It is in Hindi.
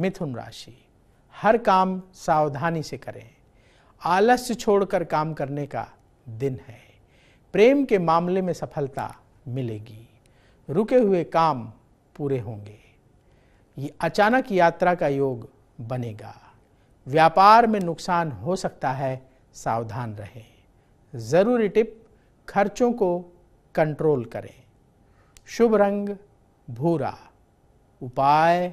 मिथुन राशि हर काम सावधानी से करें आलस्य छोड़कर काम करने का दिन है प्रेम के मामले में सफलता मिलेगी रुके हुए काम पूरे होंगे ये अचानक यात्रा का योग बनेगा व्यापार में नुकसान हो सकता है सावधान रहें ज़रूरी टिप खर्चों को कंट्रोल करें शुभ रंग भूरा उपाय